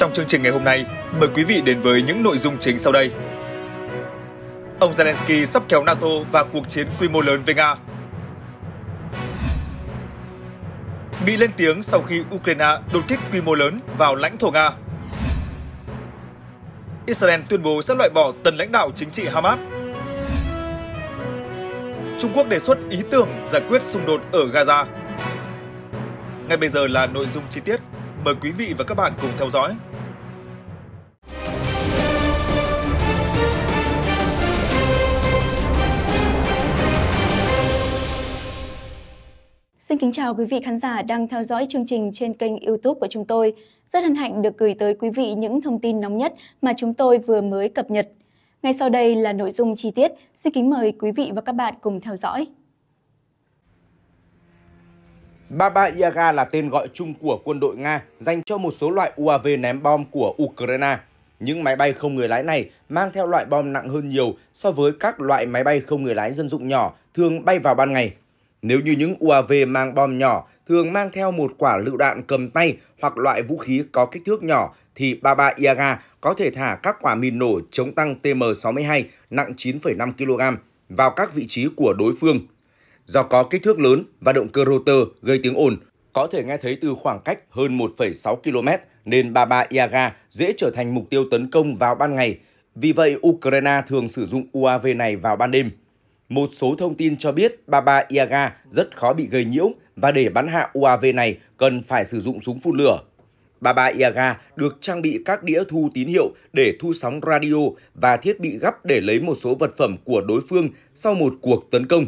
Trong chương trình ngày hôm nay, mời quý vị đến với những nội dung chính sau đây. Ông Zelensky sắp kéo NATO và cuộc chiến quy mô lớn với Nga. Mỹ lên tiếng sau khi Ukraine đột kích quy mô lớn vào lãnh thổ Nga. Israel tuyên bố sẽ loại bỏ tần lãnh đạo chính trị Hamas. Trung Quốc đề xuất ý tưởng giải quyết xung đột ở Gaza. Ngay bây giờ là nội dung chi tiết. Mời quý vị và các bạn cùng theo dõi Xin kính chào quý vị khán giả đang theo dõi chương trình trên kênh YouTube của chúng tôi. Rất hân hạnh được gửi tới quý vị những thông tin nóng nhất mà chúng tôi vừa mới cập nhật. Ngay sau đây là nội dung chi tiết, xin kính mời quý vị và các bạn cùng theo dõi. Baba Yaga là tên gọi chung của quân đội Nga dành cho một số loại UAV ném bom của Ukraine. Những máy bay không người lái này mang theo loại bom nặng hơn nhiều so với các loại máy bay không người lái dân dụng nhỏ thường bay vào ban ngày nếu như những UAV mang bom nhỏ thường mang theo một quả lựu đạn cầm tay hoặc loại vũ khí có kích thước nhỏ, thì Baba Yaga có thể thả các quả mìn nổ chống tăng TM62 nặng 9,5 kg vào các vị trí của đối phương. Do có kích thước lớn và động cơ rotor gây tiếng ồn, có thể nghe thấy từ khoảng cách hơn 1,6 km nên Baba Yaga dễ trở thành mục tiêu tấn công vào ban ngày. Vì vậy, Ukraine thường sử dụng UAV này vào ban đêm. Một số thông tin cho biết Baba Yaga rất khó bị gây nhiễu và để bắn hạ UAV này cần phải sử dụng súng phun lửa. Baba Yaga được trang bị các đĩa thu tín hiệu để thu sóng radio và thiết bị gấp để lấy một số vật phẩm của đối phương sau một cuộc tấn công.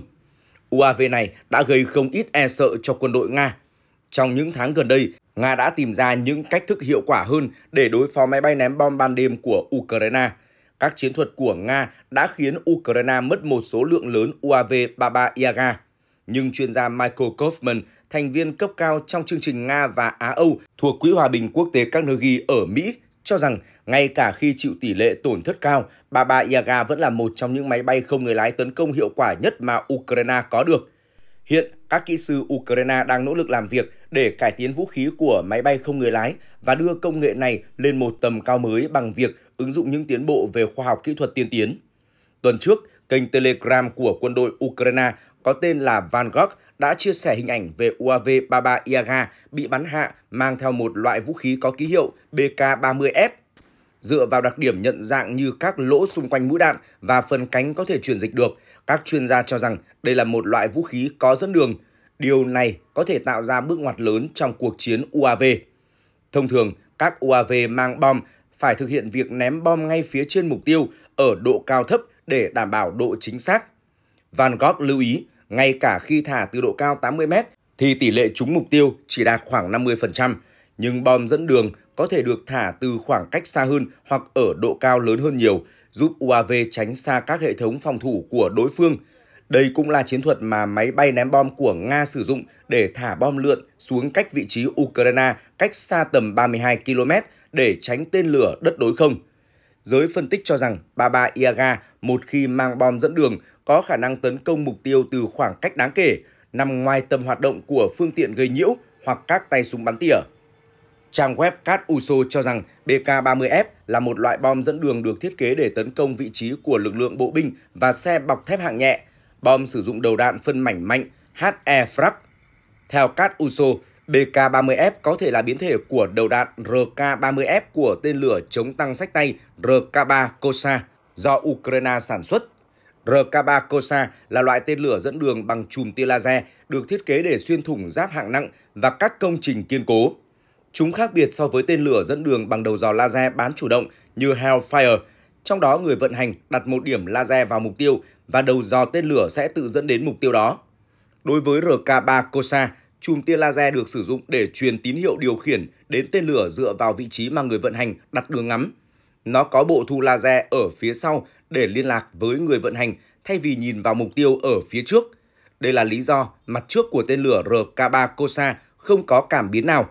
UAV này đã gây không ít e sợ cho quân đội Nga. Trong những tháng gần đây, Nga đã tìm ra những cách thức hiệu quả hơn để đối phó máy bay ném bom ban đêm của Ukraine – các chiến thuật của Nga đã khiến Ukraine mất một số lượng lớn UAV-33 Yaga. Nhưng chuyên gia Michael Kaufman, thành viên cấp cao trong chương trình Nga và Á-Âu thuộc Quỹ Hòa bình Quốc tế các Carnegie ở Mỹ, cho rằng ngay cả khi chịu tỷ lệ tổn thất cao, 33 Yaga vẫn là một trong những máy bay không người lái tấn công hiệu quả nhất mà Ukraine có được. Hiện, các kỹ sư Ukraine đang nỗ lực làm việc để cải tiến vũ khí của máy bay không người lái và đưa công nghệ này lên một tầm cao mới bằng việc ứng dụng những tiến bộ về khoa học kỹ thuật tiên tiến. Tuần trước, kênh Telegram của quân đội Ukraine có tên là Vanguard đã chia sẻ hình ảnh về UAV-33 Iaga bị bắn hạ mang theo một loại vũ khí có ký hiệu BK-30F dựa vào đặc điểm nhận dạng như các lỗ xung quanh mũi đạn và phần cánh có thể chuyển dịch được. Các chuyên gia cho rằng đây là một loại vũ khí có dẫn đường. Điều này có thể tạo ra bước ngoặt lớn trong cuộc chiến UAV. Thông thường, các UAV mang bom phải thực hiện việc ném bom ngay phía trên mục tiêu ở độ cao thấp để đảm bảo độ chính xác. Van Gogh lưu ý, ngay cả khi thả từ độ cao 80m thì tỷ lệ trúng mục tiêu chỉ đạt khoảng 50%, nhưng bom dẫn đường có thể được thả từ khoảng cách xa hơn hoặc ở độ cao lớn hơn nhiều, giúp UAV tránh xa các hệ thống phòng thủ của đối phương. Đây cũng là chiến thuật mà máy bay ném bom của Nga sử dụng để thả bom lượn xuống cách vị trí Ukraine cách xa tầm 32 km để tránh tên lửa đất đối không. Giới phân tích cho rằng Baba Yaga một khi mang bom dẫn đường có khả năng tấn công mục tiêu từ khoảng cách đáng kể, nằm ngoài tầm hoạt động của phương tiện gây nhiễu hoặc các tay súng bắn tỉa. Trang web Cat Uso cho rằng BK-30F là một loại bom dẫn đường được thiết kế để tấn công vị trí của lực lượng bộ binh và xe bọc thép hạng nhẹ. Bom sử dụng đầu đạn phân mảnh mạnh HE Frag. Theo Cat Uso, BK-30F có thể là biến thể của đầu đạn RK-30F của tên lửa chống tăng sách tay RK-3 Kosa do Ukraine sản xuất. RK-3 Kosa là loại tên lửa dẫn đường bằng chùm tia laser được thiết kế để xuyên thủng giáp hạng nặng và các công trình kiên cố. Chúng khác biệt so với tên lửa dẫn đường bằng đầu dò laser bán chủ động như Hellfire, trong đó người vận hành đặt một điểm laser vào mục tiêu và đầu dò tên lửa sẽ tự dẫn đến mục tiêu đó. Đối với RK-3 Kosa, chùm tia laser được sử dụng để truyền tín hiệu điều khiển đến tên lửa dựa vào vị trí mà người vận hành đặt đường ngắm. Nó có bộ thu laser ở phía sau để liên lạc với người vận hành thay vì nhìn vào mục tiêu ở phía trước. Đây là lý do mặt trước của tên lửa RK-3 Kosa không có cảm biến nào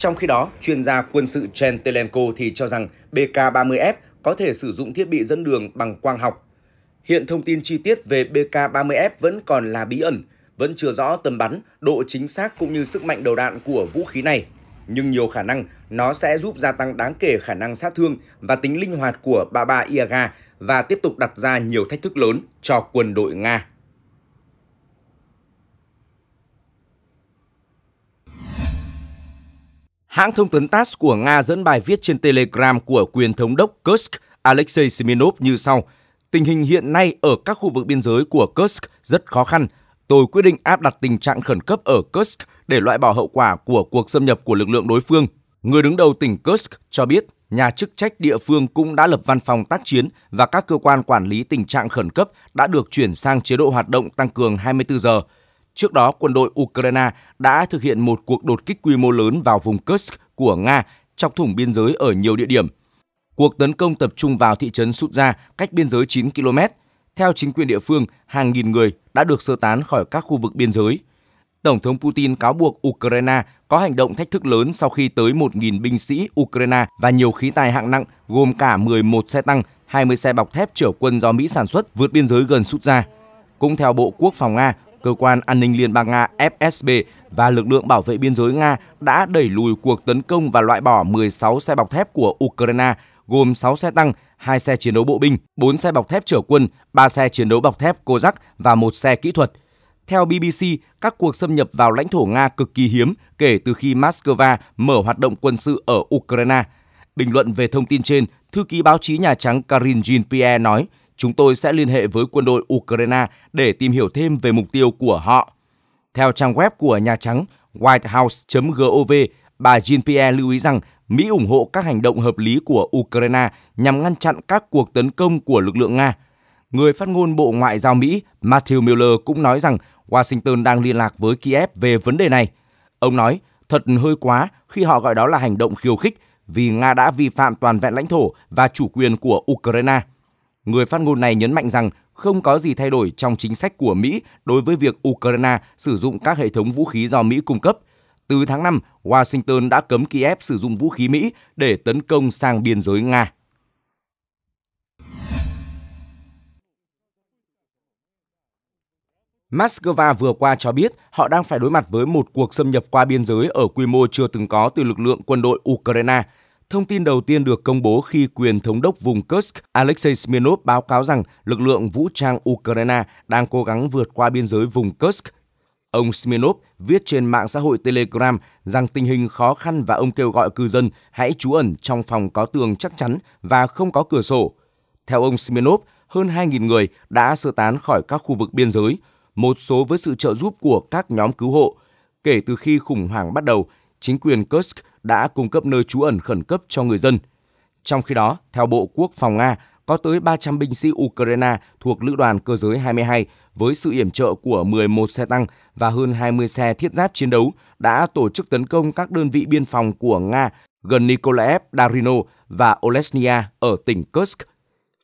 trong khi đó, chuyên gia quân sự Chen Telenko thì cho rằng BK-30F có thể sử dụng thiết bị dẫn đường bằng quang học. Hiện thông tin chi tiết về BK-30F vẫn còn là bí ẩn, vẫn chưa rõ tầm bắn, độ chính xác cũng như sức mạnh đầu đạn của vũ khí này. Nhưng nhiều khả năng nó sẽ giúp gia tăng đáng kể khả năng sát thương và tính linh hoạt của Baba Yaga và tiếp tục đặt ra nhiều thách thức lớn cho quân đội Nga. Hãng thông tấn TASS của Nga dẫn bài viết trên Telegram của quyền thống đốc Kursk Alexei Semenov như sau. Tình hình hiện nay ở các khu vực biên giới của Kursk rất khó khăn. Tôi quyết định áp đặt tình trạng khẩn cấp ở Kursk để loại bỏ hậu quả của cuộc xâm nhập của lực lượng đối phương. Người đứng đầu tỉnh Kursk cho biết nhà chức trách địa phương cũng đã lập văn phòng tác chiến và các cơ quan quản lý tình trạng khẩn cấp đã được chuyển sang chế độ hoạt động tăng cường 24 giờ – Trước đó, quân đội Ukraine đã thực hiện một cuộc đột kích quy mô lớn vào vùng Kursk của Nga trong thủng biên giới ở nhiều địa điểm. Cuộc tấn công tập trung vào thị trấn Sutja cách biên giới 9 km. Theo chính quyền địa phương, hàng nghìn người đã được sơ tán khỏi các khu vực biên giới. Tổng thống Putin cáo buộc Ukraine có hành động thách thức lớn sau khi tới 1.000 binh sĩ Ukraine và nhiều khí tài hạng nặng gồm cả 11 xe tăng, 20 xe bọc thép chở quân do Mỹ sản xuất vượt biên giới gần Sutja. Cũng theo Bộ Quốc phòng Nga, cơ quan an ninh Liên bang Nga FSB và lực lượng bảo vệ biên giới Nga đã đẩy lùi cuộc tấn công và loại bỏ 16 xe bọc thép của Ukraine, gồm 6 xe tăng, 2 xe chiến đấu bộ binh, 4 xe bọc thép chở quân, 3 xe chiến đấu bọc thép Kozak và 1 xe kỹ thuật. Theo BBC, các cuộc xâm nhập vào lãnh thổ Nga cực kỳ hiếm kể từ khi Moscow mở hoạt động quân sự ở Ukraine. Bình luận về thông tin trên, thư ký báo chí Nhà Trắng karin Jean-Pierre nói – chúng tôi sẽ liên hệ với quân đội Ukraine để tìm hiểu thêm về mục tiêu của họ. Theo trang web của Nhà Trắng, whitehouse.gov, bà Jean-Pierre lưu ý rằng Mỹ ủng hộ các hành động hợp lý của Ukraine nhằm ngăn chặn các cuộc tấn công của lực lượng Nga. Người phát ngôn Bộ Ngoại giao Mỹ Matthew Miller cũng nói rằng Washington đang liên lạc với Kiev về vấn đề này. Ông nói, thật hơi quá khi họ gọi đó là hành động khiêu khích vì Nga đã vi phạm toàn vẹn lãnh thổ và chủ quyền của Ukraine. Người phát ngôn này nhấn mạnh rằng không có gì thay đổi trong chính sách của Mỹ đối với việc Ukraine sử dụng các hệ thống vũ khí do Mỹ cung cấp. Từ tháng 5, Washington đã cấm Kiev sử dụng vũ khí Mỹ để tấn công sang biên giới Nga. Moscow vừa qua cho biết họ đang phải đối mặt với một cuộc xâm nhập qua biên giới ở quy mô chưa từng có từ lực lượng quân đội Ukraine – Thông tin đầu tiên được công bố khi quyền thống đốc vùng Kursk Alexei Smirnov báo cáo rằng lực lượng vũ trang Ukraine đang cố gắng vượt qua biên giới vùng Kursk. Ông Smirnov viết trên mạng xã hội Telegram rằng tình hình khó khăn và ông kêu gọi cư dân hãy trú ẩn trong phòng có tường chắc chắn và không có cửa sổ. Theo ông Smirnov, hơn 2.000 người đã sơ tán khỏi các khu vực biên giới, một số với sự trợ giúp của các nhóm cứu hộ. Kể từ khi khủng hoảng bắt đầu, chính quyền Kursk đã cung cấp nơi trú ẩn khẩn cấp cho người dân. Trong khi đó, theo Bộ Quốc phòng Nga, có tới 300 binh sĩ Ukraine thuộc Lữ đoàn Cơ giới 22 với sự yểm trợ của 11 xe tăng và hơn 20 xe thiết giáp chiến đấu đã tổ chức tấn công các đơn vị biên phòng của Nga gần Nikolaev, Darino và Olesnia ở tỉnh Kursk.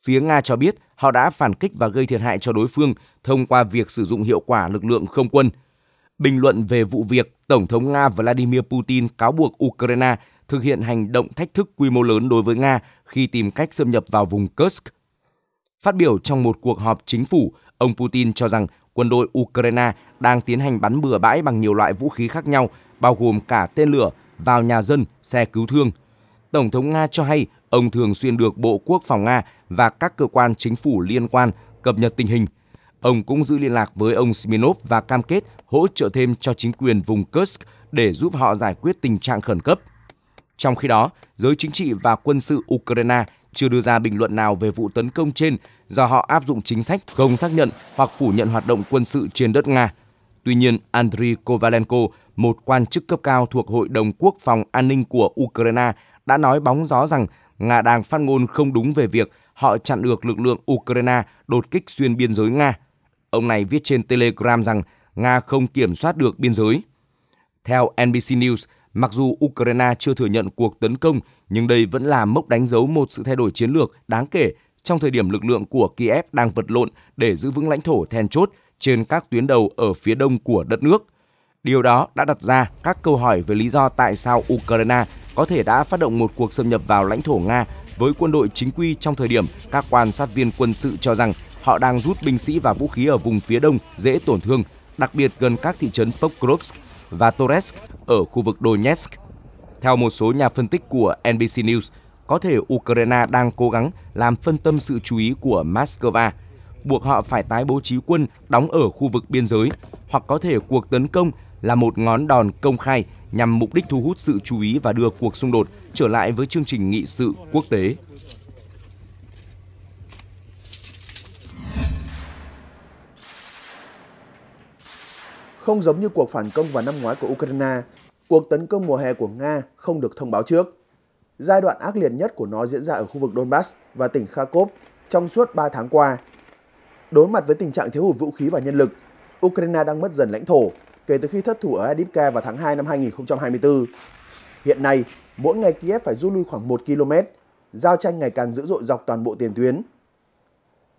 Phía Nga cho biết họ đã phản kích và gây thiệt hại cho đối phương thông qua việc sử dụng hiệu quả lực lượng không quân – bình luận về vụ việc Tổng thống Nga Vladimir Putin cáo buộc Ukraine thực hiện hành động thách thức quy mô lớn đối với Nga khi tìm cách xâm nhập vào vùng Kursk. Phát biểu trong một cuộc họp chính phủ, ông Putin cho rằng quân đội Ukraine đang tiến hành bắn bừa bãi bằng nhiều loại vũ khí khác nhau, bao gồm cả tên lửa, vào nhà dân, xe cứu thương. Tổng thống Nga cho hay ông thường xuyên được Bộ Quốc phòng Nga và các cơ quan chính phủ liên quan cập nhật tình hình Ông cũng giữ liên lạc với ông Smirnov và cam kết hỗ trợ thêm cho chính quyền vùng Kursk để giúp họ giải quyết tình trạng khẩn cấp. Trong khi đó, giới chính trị và quân sự Ukraine chưa đưa ra bình luận nào về vụ tấn công trên do họ áp dụng chính sách không xác nhận hoặc phủ nhận hoạt động quân sự trên đất Nga. Tuy nhiên, Andriy Kovalenko, một quan chức cấp cao thuộc Hội đồng Quốc phòng An ninh của Ukraine, đã nói bóng gió rằng Nga đang phát ngôn không đúng về việc họ chặn được lực lượng Ukraine đột kích xuyên biên giới Nga. Ông này viết trên Telegram rằng Nga không kiểm soát được biên giới. Theo NBC News, mặc dù Ukraine chưa thừa nhận cuộc tấn công, nhưng đây vẫn là mốc đánh dấu một sự thay đổi chiến lược đáng kể trong thời điểm lực lượng của Kiev đang vật lộn để giữ vững lãnh thổ then chốt trên các tuyến đầu ở phía đông của đất nước. Điều đó đã đặt ra các câu hỏi về lý do tại sao Ukraine có thể đã phát động một cuộc xâm nhập vào lãnh thổ Nga với quân đội chính quy trong thời điểm các quan sát viên quân sự cho rằng Họ đang rút binh sĩ và vũ khí ở vùng phía đông dễ tổn thương, đặc biệt gần các thị trấn Pokrovsk và Toretsk ở khu vực Donetsk. Theo một số nhà phân tích của NBC News, có thể Ukraine đang cố gắng làm phân tâm sự chú ý của Moscow, buộc họ phải tái bố trí quân đóng ở khu vực biên giới, hoặc có thể cuộc tấn công là một ngón đòn công khai nhằm mục đích thu hút sự chú ý và đưa cuộc xung đột trở lại với chương trình nghị sự quốc tế. Không giống như cuộc phản công vào năm ngoái của Ukraine, cuộc tấn công mùa hè của Nga không được thông báo trước. Giai đoạn ác liệt nhất của nó diễn ra ở khu vực Donbass và tỉnh Kharkov trong suốt 3 tháng qua. Đối mặt với tình trạng thiếu hụt vũ khí và nhân lực, Ukraine đang mất dần lãnh thổ kể từ khi thất thủ ở Adivka vào tháng 2 năm 2024. Hiện nay, mỗi ngày Kiev phải rút lui khoảng 1 km, giao tranh ngày càng dữ dội dọc toàn bộ tiền tuyến.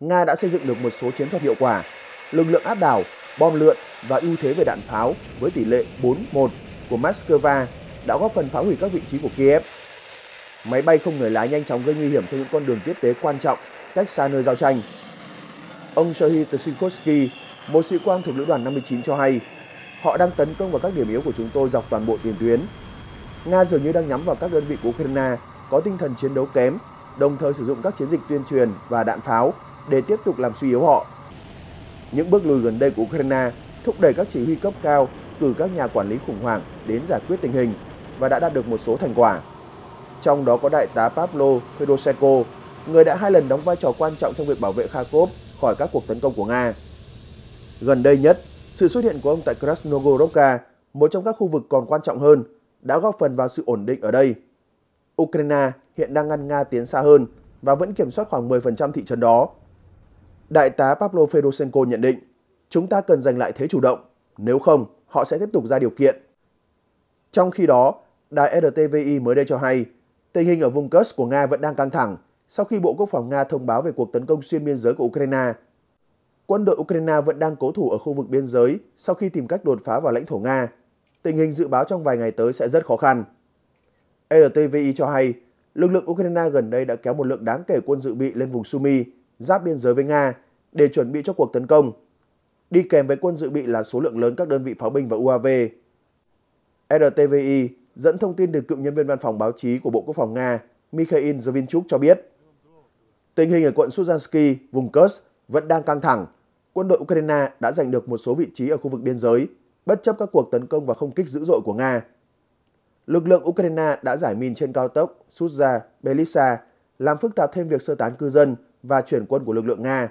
Nga đã xây dựng được một số chiến thuật hiệu quả, lực lượng áp đảo bom lượn và ưu thế về đạn pháo với tỷ lệ 4-1 của Moscow đã góp phần phá hủy các vị trí của Kiev. Máy bay không người lái nhanh chóng gây nguy hiểm cho những con đường tiếp tế quan trọng cách xa nơi giao tranh. Ông Serhiy Tsikhovsky, một sĩ quan thuộc lữ đoàn 59 cho hay, họ đang tấn công vào các điểm yếu của chúng tôi dọc toàn bộ tiền tuyến. Nga dường như đang nhắm vào các đơn vị của Ukraine có tinh thần chiến đấu kém, đồng thời sử dụng các chiến dịch tuyên truyền và đạn pháo để tiếp tục làm suy yếu họ những bước lùi gần đây của Ukraine thúc đẩy các chỉ huy cấp cao từ các nhà quản lý khủng hoảng đến giải quyết tình hình và đã đạt được một số thành quả. Trong đó có đại tá Pavlo Fedoshenko, người đã hai lần đóng vai trò quan trọng trong việc bảo vệ Kharkov khỏi các cuộc tấn công của Nga. Gần đây nhất, sự xuất hiện của ông tại Krasnogorovka, một trong các khu vực còn quan trọng hơn, đã góp phần vào sự ổn định ở đây. Ukraine hiện đang ngăn Nga tiến xa hơn và vẫn kiểm soát khoảng 10% thị trấn đó. Đại tá Pablo Fedoshenko nhận định, chúng ta cần giành lại thế chủ động, nếu không họ sẽ tiếp tục ra điều kiện. Trong khi đó, đài RTVI mới đây cho hay, tình hình ở vùng Kursk của Nga vẫn đang căng thẳng sau khi Bộ Quốc phòng Nga thông báo về cuộc tấn công xuyên biên giới của Ukraine. Quân đội Ukraine vẫn đang cố thủ ở khu vực biên giới sau khi tìm cách đột phá vào lãnh thổ Nga. Tình hình dự báo trong vài ngày tới sẽ rất khó khăn. RTVI cho hay, lực lượng Ukraine gần đây đã kéo một lượng đáng kể quân dự bị lên vùng Sumy giáp biên giới với Nga để chuẩn bị cho cuộc tấn công. Đi kèm với quân dự bị là số lượng lớn các đơn vị pháo binh và UAV. RTVI dẫn thông tin từ cựu nhân viên văn phòng báo chí của Bộ Quốc phòng Nga Mikhail Zovinchuk cho biết, tình hình ở quận Suzansky, vùng Kursk vẫn đang căng thẳng. Quân đội Ukraine đã giành được một số vị trí ở khu vực biên giới, bất chấp các cuộc tấn công và không kích dữ dội của Nga. Lực lượng Ukraine đã giải min trên cao tốc suzha belisa làm phức tạp thêm việc sơ tán cư dân – và chuyển quân của lực lượng Nga.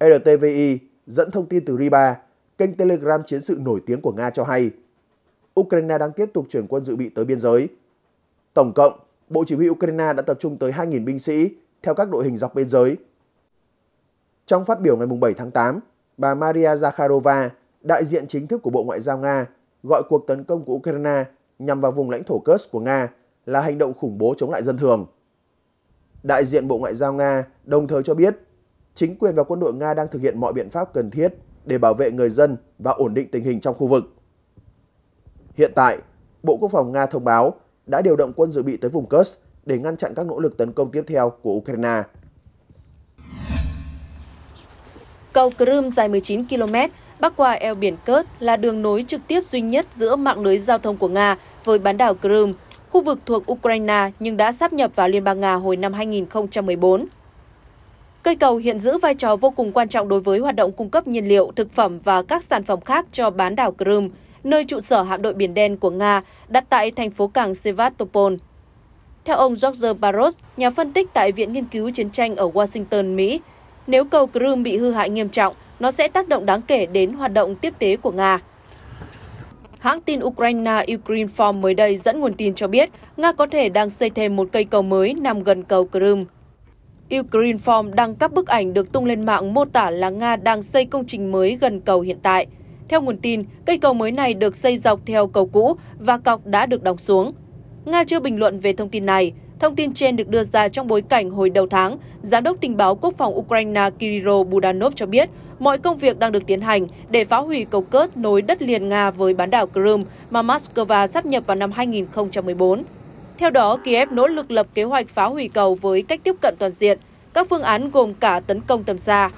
RTVI dẫn thông tin từ Riba, kênh Telegram chiến sự nổi tiếng của Nga cho hay, Ukraine đang tiếp tục chuyển quân dự bị tới biên giới. Tổng cộng, Bộ Chỉ huy Ukraine đã tập trung tới 2.000 binh sĩ theo các đội hình dọc biên giới. Trong phát biểu ngày 7 tháng 8, bà Maria Zakharova, đại diện chính thức của Bộ Ngoại giao Nga, gọi cuộc tấn công của Ukraine nhằm vào vùng lãnh thổ Kursk của Nga là hành động khủng bố chống lại dân thường. Đại diện Bộ Ngoại giao Nga đồng thời cho biết chính quyền và quân đội Nga đang thực hiện mọi biện pháp cần thiết để bảo vệ người dân và ổn định tình hình trong khu vực. Hiện tại, Bộ Quốc phòng Nga thông báo đã điều động quân dự bị tới vùng Kursk để ngăn chặn các nỗ lực tấn công tiếp theo của Ukraine. Cầu Crimea dài 19 km bắc qua eo biển Kurd là đường nối trực tiếp duy nhất giữa mạng lưới giao thông của Nga với bán đảo Crimea khu vực thuộc Ukraine nhưng đã sáp nhập vào Liên bang Nga hồi năm 2014. Cây cầu hiện giữ vai trò vô cùng quan trọng đối với hoạt động cung cấp nhiên liệu, thực phẩm và các sản phẩm khác cho bán đảo Crimea, nơi trụ sở hạm đội Biển Đen của Nga đặt tại thành phố cảng Sevastopol. Theo ông George Barros, nhà phân tích tại Viện Nghiên cứu Chiến tranh ở Washington, Mỹ, nếu cầu Crimea bị hư hại nghiêm trọng, nó sẽ tác động đáng kể đến hoạt động tiếp tế của Nga. Hãng tin Ukraine Ukrinform mới đây dẫn nguồn tin cho biết Nga có thể đang xây thêm một cây cầu mới nằm gần cầu Crimea. Ukrinform đăng các bức ảnh được tung lên mạng mô tả là Nga đang xây công trình mới gần cầu hiện tại. Theo nguồn tin, cây cầu mới này được xây dọc theo cầu cũ và cọc đã được đóng xuống. Nga chưa bình luận về thông tin này. Thông tin trên được đưa ra trong bối cảnh hồi đầu tháng, Giám đốc tình báo quốc phòng Ukraine Kirill Budanov cho biết mọi công việc đang được tiến hành để phá hủy cầu cớt nối đất liền Nga với bán đảo Crimea mà Moscow sắp nhập vào năm 2014. Theo đó, Kiev nỗ lực lập kế hoạch phá hủy cầu với cách tiếp cận toàn diện, các phương án gồm cả tấn công tầm xa,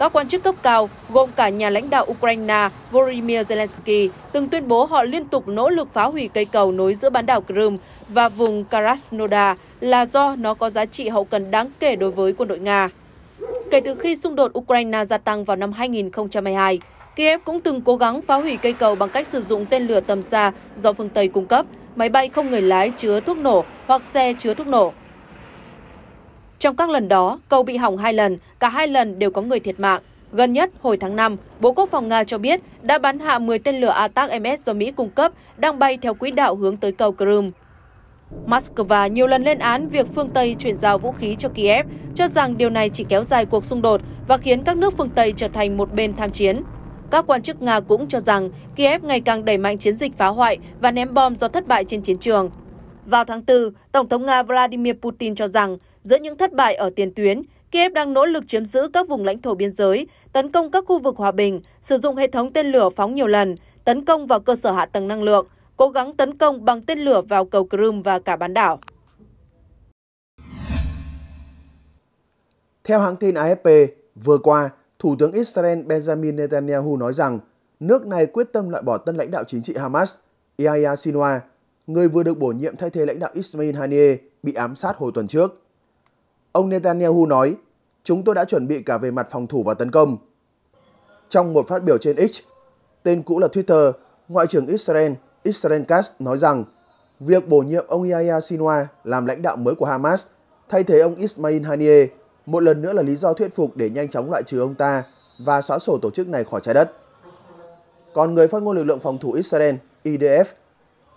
các quan chức cấp cao, gồm cả nhà lãnh đạo Ukraine Volodymyr Zelensky, từng tuyên bố họ liên tục nỗ lực phá hủy cây cầu nối giữa bán đảo Crimea và vùng Krasnodar là do nó có giá trị hậu cần đáng kể đối với quân đội Nga. Kể từ khi xung đột Ukraine gia tăng vào năm 2022, Kiev cũng từng cố gắng phá hủy cây cầu bằng cách sử dụng tên lửa tầm xa do phương Tây cung cấp, máy bay không người lái chứa thuốc nổ hoặc xe chứa thuốc nổ. Trong các lần đó, cầu bị hỏng hai lần, cả hai lần đều có người thiệt mạng. Gần nhất, hồi tháng 5, Bộ Quốc phòng Nga cho biết đã bắn hạ 10 tên lửa ATAC-MS do Mỹ cung cấp đang bay theo quỹ đạo hướng tới cầu Crimea. Moscow nhiều lần lên án việc phương Tây chuyển giao vũ khí cho Kiev, cho rằng điều này chỉ kéo dài cuộc xung đột và khiến các nước phương Tây trở thành một bên tham chiến. Các quan chức Nga cũng cho rằng Kiev ngày càng đẩy mạnh chiến dịch phá hoại và ném bom do thất bại trên chiến trường. Vào tháng 4, Tổng thống Nga Vladimir Putin cho rằng Giữa những thất bại ở tiền tuyến, Kiev đang nỗ lực chiếm giữ các vùng lãnh thổ biên giới, tấn công các khu vực hòa bình, sử dụng hệ thống tên lửa phóng nhiều lần, tấn công vào cơ sở hạ tầng năng lượng, cố gắng tấn công bằng tên lửa vào cầu Crimea và cả bán đảo. Theo hãng tin AFP, vừa qua, Thủ tướng Israel Benjamin Netanyahu nói rằng nước này quyết tâm loại bỏ tân lãnh đạo chính trị Hamas, Yahya Sinwar, người vừa được bổ nhiệm thay thế lãnh đạo Ismail Haniyeh bị ám sát hồi tuần trước. Ông Netanyahu nói, chúng tôi đã chuẩn bị cả về mặt phòng thủ và tấn công. Trong một phát biểu trên X, tên cũ là Twitter, Ngoại trưởng Israel Israel Katz nói rằng việc bổ nhiệm ông Yahya Sinwa làm lãnh đạo mới của Hamas thay thế ông Ismail Haniyeh một lần nữa là lý do thuyết phục để nhanh chóng loại trừ ông ta và xóa sổ tổ chức này khỏi trái đất. Còn người phát ngôn lực lượng phòng thủ Israel IDF,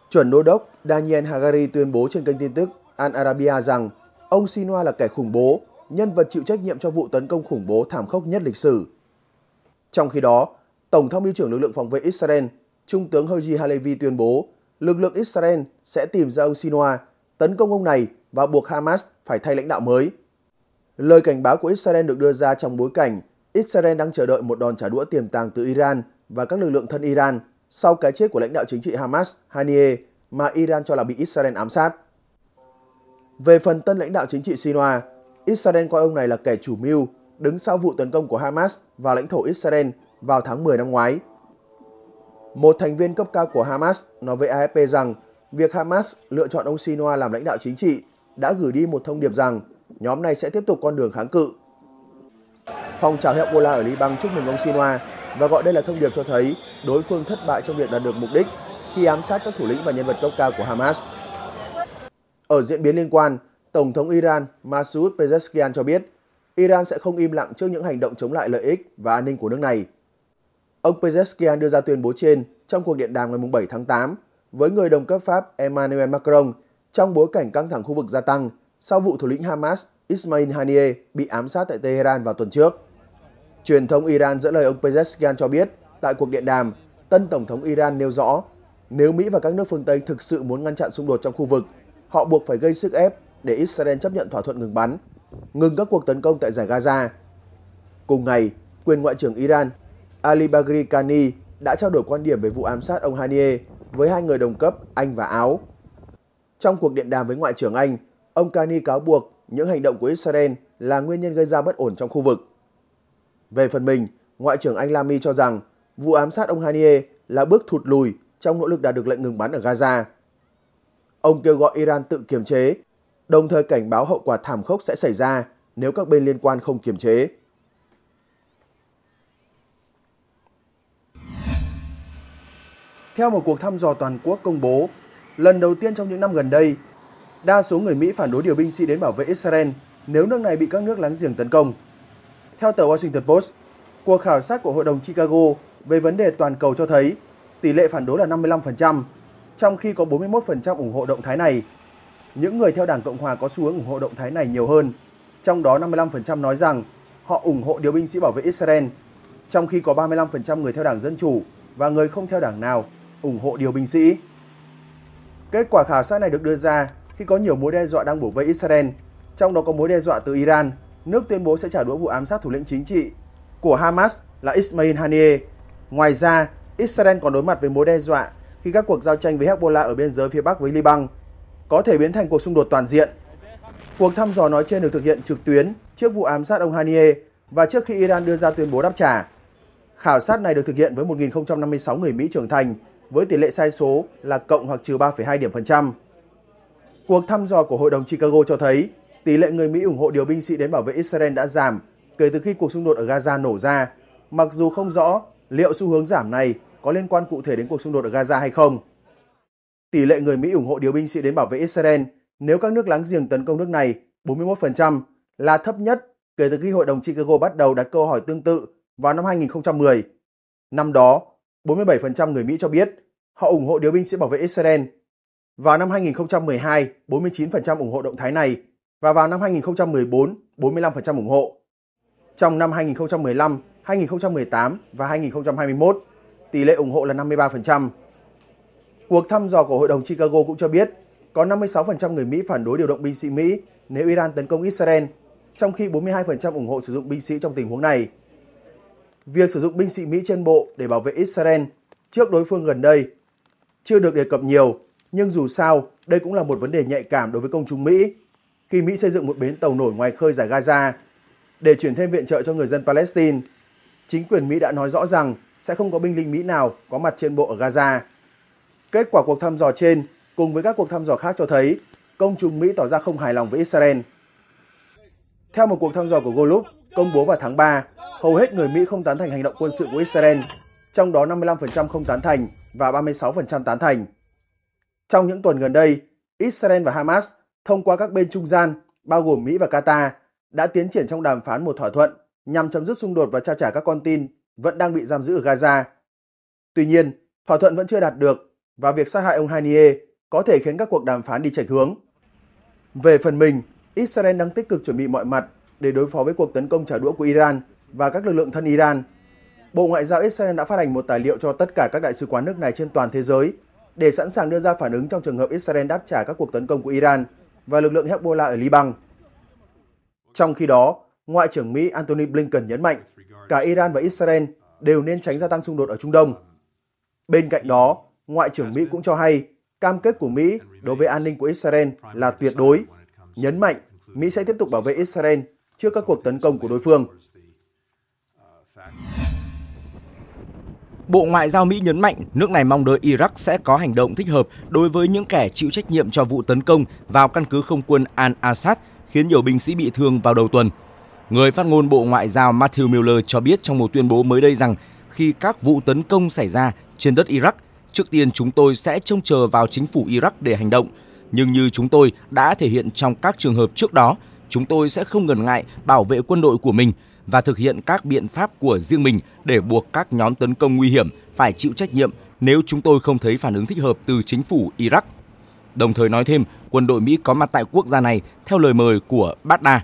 chuẩn đô đốc Daniel Hagari tuyên bố trên kênh tin tức Al Arabiya rằng Ông Sinoa là kẻ khủng bố, nhân vật chịu trách nhiệm cho vụ tấn công khủng bố thảm khốc nhất lịch sử. Trong khi đó, Tổng tham mưu trưởng lực lượng phòng vệ Israel, Trung tướng Hoji Halevi tuyên bố lực lượng Israel sẽ tìm ra ông Sinoa, tấn công ông này và buộc Hamas phải thay lãnh đạo mới. Lời cảnh báo của Israel được đưa ra trong bối cảnh Israel đang chờ đợi một đòn trả đũa tiềm tàng từ Iran và các lực lượng thân Iran sau cái chết của lãnh đạo chính trị Hamas Haniyeh mà Iran cho là bị Israel ám sát. Về phần tân lãnh đạo chính trị Sinwa, Israel coi ông này là kẻ chủ mưu, đứng sau vụ tấn công của Hamas vào lãnh thổ Israel vào tháng 10 năm ngoái. Một thành viên cấp cao của Hamas nói với AFP rằng việc Hamas lựa chọn ông Sinwa làm lãnh đạo chính trị đã gửi đi một thông điệp rằng nhóm này sẽ tiếp tục con đường kháng cự. Phong trào Hezbollah ở Liban chúc mừng ông Sinwa và gọi đây là thông điệp cho thấy đối phương thất bại trong việc đạt được mục đích khi ám sát các thủ lĩnh và nhân vật cấp cao của Hamas. Ở diễn biến liên quan, Tổng thống Iran Masoud Pezeshkian cho biết Iran sẽ không im lặng trước những hành động chống lại lợi ích và an ninh của nước này. Ông Pezeshkian đưa ra tuyên bố trên trong cuộc điện đàm ngày 7 tháng 8 với người đồng cấp Pháp Emmanuel Macron trong bối cảnh căng thẳng khu vực gia tăng sau vụ thủ lĩnh Hamas Ismail Haniyeh bị ám sát tại Tehran vào tuần trước. Truyền thông Iran dẫn lời ông Pezeshkian cho biết tại cuộc điện đàm, tân Tổng thống Iran nêu rõ nếu Mỹ và các nước phương Tây thực sự muốn ngăn chặn xung đột trong khu vực họ buộc phải gây sức ép để Israel chấp nhận thỏa thuận ngừng bắn, ngừng các cuộc tấn công tại giải Gaza. Cùng ngày, quyền Ngoại trưởng Iran Ali Bagri Kani đã trao đổi quan điểm về vụ ám sát ông Haniye với hai người đồng cấp Anh và Áo. Trong cuộc điện đàm với Ngoại trưởng Anh, ông Kani cáo buộc những hành động của Israel là nguyên nhân gây ra bất ổn trong khu vực. Về phần mình, Ngoại trưởng Anh Lamy cho rằng vụ ám sát ông Haniye là bước thụt lùi trong nỗ lực đạt được lệnh ngừng bắn ở Gaza. Ông kêu gọi Iran tự kiềm chế, đồng thời cảnh báo hậu quả thảm khốc sẽ xảy ra nếu các bên liên quan không kiềm chế. Theo một cuộc thăm dò toàn quốc công bố, lần đầu tiên trong những năm gần đây, đa số người Mỹ phản đối điều binh sĩ đến bảo vệ Israel nếu nước này bị các nước láng giềng tấn công. Theo tờ Washington Post, cuộc khảo sát của Hội đồng Chicago về vấn đề toàn cầu cho thấy tỷ lệ phản đối là 55%, trong khi có 41% ủng hộ động thái này. Những người theo Đảng Cộng Hòa có xu hướng ủng hộ động thái này nhiều hơn, trong đó 55% nói rằng họ ủng hộ điều binh sĩ bảo vệ Israel, trong khi có 35% người theo Đảng Dân Chủ và người không theo đảng nào ủng hộ điều binh sĩ. Kết quả khảo sát này được đưa ra khi có nhiều mối đe dọa đang bổ vây Israel, trong đó có mối đe dọa từ Iran, nước tuyên bố sẽ trả đũa vụ ám sát thủ lĩnh chính trị của Hamas là Ismail Haniyeh. Ngoài ra, Israel còn đối mặt với mối đe dọa khi các cuộc giao tranh với Hezbollah ở biên giới phía Bắc với Liban có thể biến thành cuộc xung đột toàn diện. Cuộc thăm dò nói trên được thực hiện trực tuyến trước vụ ám sát ông Haniyeh và trước khi Iran đưa ra tuyên bố đáp trả. Khảo sát này được thực hiện với 1.056 người Mỹ trưởng thành với tỷ lệ sai số là cộng hoặc trừ 3,2 điểm phần trăm. Cuộc thăm dò của Hội đồng Chicago cho thấy tỷ lệ người Mỹ ủng hộ điều binh sĩ đến bảo vệ Israel đã giảm kể từ khi cuộc xung đột ở Gaza nổ ra, mặc dù không rõ liệu xu hướng giảm này có liên quan cụ thể đến cuộc xung đột ở Gaza hay không. Tỷ lệ người Mỹ ủng hộ điều binh sĩ đến bảo vệ Israel nếu các nước láng giềng tấn công nước này 41% là thấp nhất kể từ khi Hội đồng Chicago bắt đầu đặt câu hỏi tương tự vào năm 2010. Năm đó, 47% người Mỹ cho biết họ ủng hộ điều binh sĩ bảo vệ Israel. Vào năm 2012, 49% ủng hộ động thái này và vào năm 2014, 45% ủng hộ. Trong năm 2015, 2018 và 2021, tỷ lệ ủng hộ là 53%. Cuộc thăm dò của Hội đồng Chicago cũng cho biết có 56% người Mỹ phản đối điều động binh sĩ Mỹ nếu Iran tấn công Israel, trong khi 42% ủng hộ sử dụng binh sĩ trong tình huống này. Việc sử dụng binh sĩ Mỹ trên bộ để bảo vệ Israel trước đối phương gần đây chưa được đề cập nhiều, nhưng dù sao đây cũng là một vấn đề nhạy cảm đối với công chúng Mỹ khi Mỹ xây dựng một bến tàu nổi ngoài khơi giải Gaza để chuyển thêm viện trợ cho người dân Palestine. Chính quyền Mỹ đã nói rõ rằng sẽ không có binh lính Mỹ nào có mặt trên bộ ở Gaza. Kết quả cuộc thăm dò trên cùng với các cuộc thăm dò khác cho thấy công chúng Mỹ tỏ ra không hài lòng với Israel. Theo một cuộc thăm dò của Gallup công bố vào tháng 3, hầu hết người Mỹ không tán thành hành động quân sự của Israel, trong đó 55% không tán thành và 36% tán thành. Trong những tuần gần đây, Israel và Hamas thông qua các bên trung gian bao gồm Mỹ và Qatar đã tiến triển trong đàm phán một thỏa thuận nhằm chấm dứt xung đột và trao trả các con tin vẫn đang bị giam giữ ở Gaza. Tuy nhiên, thỏa thuận vẫn chưa đạt được và việc sát hại ông Haniye có thể khiến các cuộc đàm phán đi chệch hướng. Về phần mình, Israel đang tích cực chuẩn bị mọi mặt để đối phó với cuộc tấn công trả đũa của Iran và các lực lượng thân Iran. Bộ Ngoại giao Israel đã phát hành một tài liệu cho tất cả các đại sứ quán nước này trên toàn thế giới để sẵn sàng đưa ra phản ứng trong trường hợp Israel đáp trả các cuộc tấn công của Iran và lực lượng Hezbollah ở Liban. Trong khi đó, Ngoại trưởng Mỹ Antony Blinken nhấn mạnh cả Iran và Israel đều nên tránh gia tăng xung đột ở Trung Đông. Bên cạnh đó, Ngoại trưởng Mỹ cũng cho hay cam kết của Mỹ đối với an ninh của Israel là tuyệt đối, nhấn mạnh Mỹ sẽ tiếp tục bảo vệ Israel trước các cuộc tấn công của đối phương. Bộ Ngoại giao Mỹ nhấn mạnh nước này mong đợi Iraq sẽ có hành động thích hợp đối với những kẻ chịu trách nhiệm cho vụ tấn công vào căn cứ không quân Al-Assad khiến nhiều binh sĩ bị thương vào đầu tuần – Người phát ngôn Bộ Ngoại giao Matthew Miller cho biết trong một tuyên bố mới đây rằng khi các vụ tấn công xảy ra trên đất Iraq, trước tiên chúng tôi sẽ trông chờ vào chính phủ Iraq để hành động. Nhưng như chúng tôi đã thể hiện trong các trường hợp trước đó, chúng tôi sẽ không ngần ngại bảo vệ quân đội của mình và thực hiện các biện pháp của riêng mình để buộc các nhóm tấn công nguy hiểm phải chịu trách nhiệm nếu chúng tôi không thấy phản ứng thích hợp từ chính phủ Iraq. Đồng thời nói thêm, quân đội Mỹ có mặt tại quốc gia này theo lời mời của Baghdad.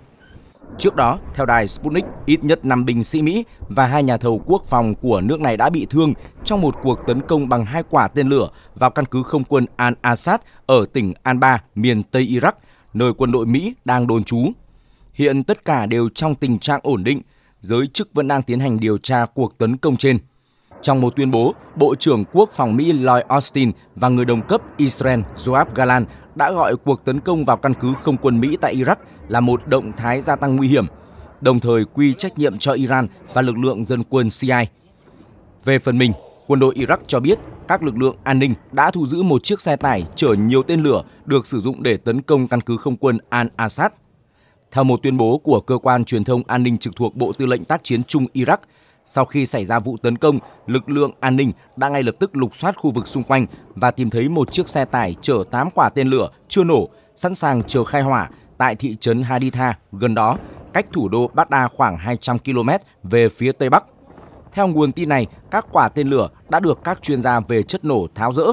Trước đó, theo đài Sputnik, ít nhất 5 binh sĩ Mỹ và hai nhà thầu quốc phòng của nước này đã bị thương trong một cuộc tấn công bằng hai quả tên lửa vào căn cứ không quân Al-Assad ở tỉnh Anbar, miền Tây Iraq, nơi quân đội Mỹ đang đồn trú. Hiện tất cả đều trong tình trạng ổn định, giới chức vẫn đang tiến hành điều tra cuộc tấn công trên. Trong một tuyên bố, Bộ trưởng Quốc phòng Mỹ Lloyd Austin và người đồng cấp Israel Joab Galan đã gọi cuộc tấn công vào căn cứ không quân Mỹ tại Iraq là một động thái gia tăng nguy hiểm, đồng thời quy trách nhiệm cho Iran và lực lượng dân quân CIA. Về phần mình, quân đội Iraq cho biết các lực lượng an ninh đã thu giữ một chiếc xe tải chở nhiều tên lửa được sử dụng để tấn công căn cứ không quân Al-Assad. Theo một tuyên bố của cơ quan truyền thông an ninh trực thuộc Bộ Tư lệnh tác chiến Trung Iraq, sau khi xảy ra vụ tấn công, lực lượng an ninh đã ngay lập tức lục soát khu vực xung quanh và tìm thấy một chiếc xe tải chở 8 quả tên lửa chưa nổ, sẵn sàng chờ khai hỏa tại thị trấn Haditha gần đó, cách thủ đô Baghdad khoảng 200 km về phía tây bắc. Theo nguồn tin này, các quả tên lửa đã được các chuyên gia về chất nổ tháo rỡ.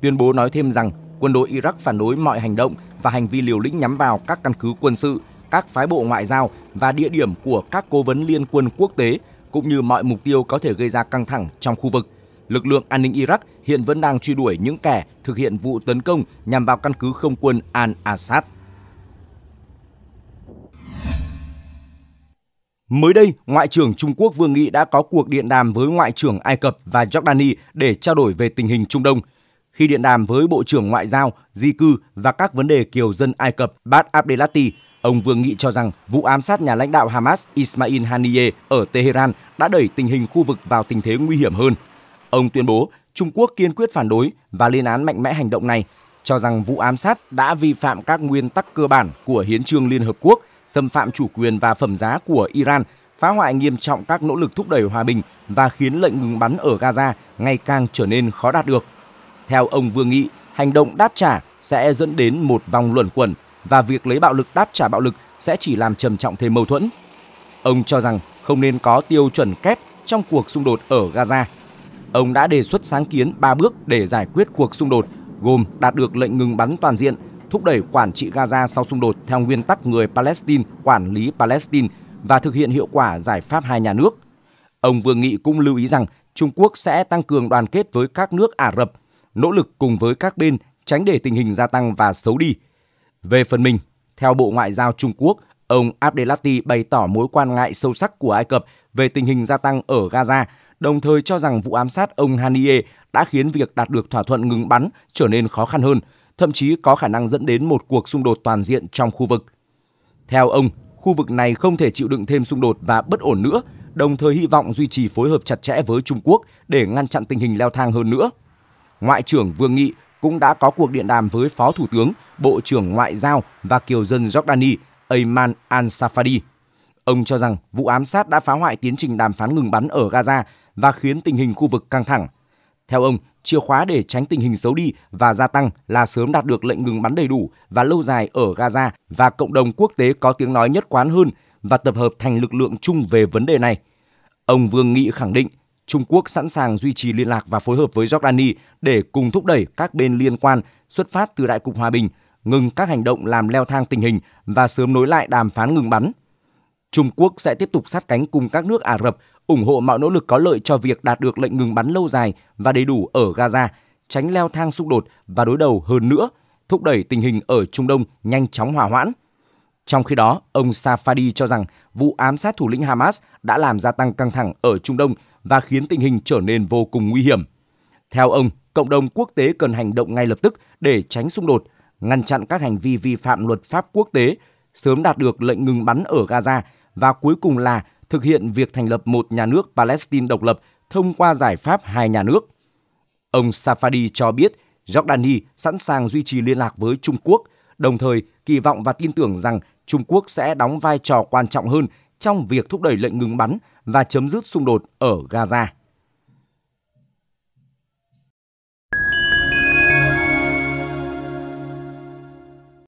Tuyên bố nói thêm rằng quân đội Iraq phản đối mọi hành động và hành vi liều lĩnh nhắm vào các căn cứ quân sự, các phái bộ ngoại giao và địa điểm của các cố vấn liên quân quốc tế – cũng như mọi mục tiêu có thể gây ra căng thẳng trong khu vực. Lực lượng an ninh Iraq hiện vẫn đang truy đuổi những kẻ thực hiện vụ tấn công nhằm vào căn cứ không quân Al-Assad. Mới đây, Ngoại trưởng Trung Quốc Vương Nghị đã có cuộc điện đàm với Ngoại trưởng Ai Cập và Jordani để trao đổi về tình hình Trung Đông. Khi điện đàm với Bộ trưởng Ngoại giao, Di cư và các vấn đề kiều dân Ai Cập Bad Abdelati, Ông Vương Nghị cho rằng vụ ám sát nhà lãnh đạo Hamas Ismail Haniyeh ở Tehran đã đẩy tình hình khu vực vào tình thế nguy hiểm hơn. Ông tuyên bố Trung Quốc kiên quyết phản đối và lên án mạnh mẽ hành động này, cho rằng vụ ám sát đã vi phạm các nguyên tắc cơ bản của Hiến trương Liên Hợp Quốc, xâm phạm chủ quyền và phẩm giá của Iran, phá hoại nghiêm trọng các nỗ lực thúc đẩy hòa bình và khiến lệnh ngừng bắn ở Gaza ngày càng trở nên khó đạt được. Theo ông Vương Nghị, hành động đáp trả sẽ dẫn đến một vòng luẩn quẩn và việc lấy bạo lực đáp trả bạo lực sẽ chỉ làm trầm trọng thêm mâu thuẫn. Ông cho rằng không nên có tiêu chuẩn kép trong cuộc xung đột ở Gaza. Ông đã đề xuất sáng kiến 3 bước để giải quyết cuộc xung đột, gồm đạt được lệnh ngừng bắn toàn diện, thúc đẩy quản trị Gaza sau xung đột theo nguyên tắc người Palestine quản lý Palestine và thực hiện hiệu quả giải pháp hai nhà nước. Ông Vương Nghị cũng lưu ý rằng Trung Quốc sẽ tăng cường đoàn kết với các nước Ả Rập, nỗ lực cùng với các bên tránh để tình hình gia tăng và xấu đi – về phần mình, theo Bộ Ngoại giao Trung Quốc, ông Abdelati bày tỏ mối quan ngại sâu sắc của Ai Cập về tình hình gia tăng ở Gaza, đồng thời cho rằng vụ ám sát ông Haniye đã khiến việc đạt được thỏa thuận ngừng bắn trở nên khó khăn hơn, thậm chí có khả năng dẫn đến một cuộc xung đột toàn diện trong khu vực. Theo ông, khu vực này không thể chịu đựng thêm xung đột và bất ổn nữa, đồng thời hy vọng duy trì phối hợp chặt chẽ với Trung Quốc để ngăn chặn tình hình leo thang hơn nữa. Ngoại trưởng Vương Nghị cũng đã có cuộc điện đàm với Phó Thủ tướng, Bộ trưởng Ngoại giao và kiều dân Jordani Ayman al-Safadi. Ông cho rằng vụ ám sát đã phá hoại tiến trình đàm phán ngừng bắn ở Gaza và khiến tình hình khu vực căng thẳng. Theo ông, chìa khóa để tránh tình hình xấu đi và gia tăng là sớm đạt được lệnh ngừng bắn đầy đủ và lâu dài ở Gaza và cộng đồng quốc tế có tiếng nói nhất quán hơn và tập hợp thành lực lượng chung về vấn đề này. Ông Vương Nghị khẳng định Trung Quốc sẵn sàng duy trì liên lạc và phối hợp với Jordani để cùng thúc đẩy các bên liên quan xuất phát từ Đại cục Hòa bình, ngừng các hành động làm leo thang tình hình và sớm nối lại đàm phán ngừng bắn. Trung Quốc sẽ tiếp tục sát cánh cùng các nước Ả Rập ủng hộ mọi nỗ lực có lợi cho việc đạt được lệnh ngừng bắn lâu dài và đầy đủ ở Gaza, tránh leo thang xung đột và đối đầu hơn nữa, thúc đẩy tình hình ở Trung Đông nhanh chóng hòa hoãn. Trong khi đó, ông Safadi cho rằng vụ ám sát thủ lĩnh Hamas đã làm gia tăng căng thẳng ở Trung Đông và khiến tình hình trở nên vô cùng nguy hiểm. Theo ông, cộng đồng quốc tế cần hành động ngay lập tức để tránh xung đột, ngăn chặn các hành vi vi phạm luật pháp quốc tế, sớm đạt được lệnh ngừng bắn ở Gaza và cuối cùng là thực hiện việc thành lập một nhà nước Palestine độc lập thông qua giải pháp hai nhà nước. Ông Safadi cho biết Jordani sẵn sàng duy trì liên lạc với Trung Quốc, đồng thời kỳ vọng và tin tưởng rằng Trung Quốc sẽ đóng vai trò quan trọng hơn trong việc thúc đẩy lệnh ngừng bắn và chấm dứt xung đột ở Gaza.